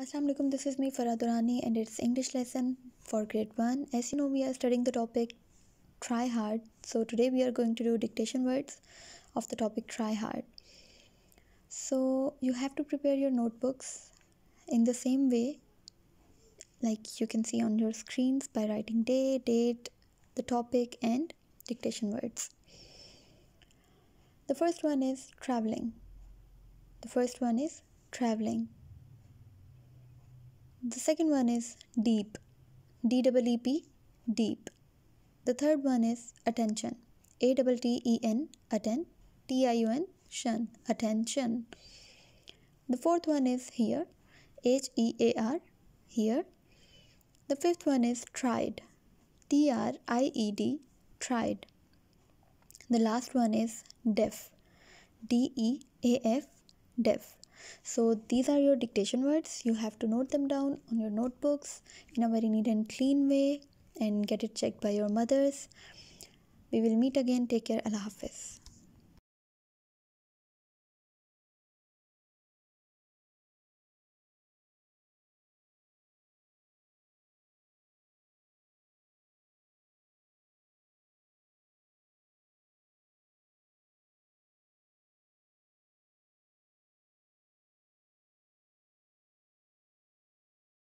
Assalamu alaikum this is me Farah Durrani and it's English lesson for grade 1 as you know we are studying the topic try hard so today we are going to do dictation words of the topic try hard so you have to prepare your notebooks in the same way like you can see on your screens by writing day date the topic and dictation words the first one is traveling the first one is traveling the second one is deep, D double E P, deep. The third one is attention, A double T E N, attend, T I U N, shun, attention. The fourth one is here, H E A R, here. The fifth one is tried, T R I E D, tried. The last one is deaf, D E A F, deaf. So these are your dictation words. You have to note them down on your notebooks in a very neat and clean way and get it checked by your mothers. We will meet again. Take care. Allah Hafiz.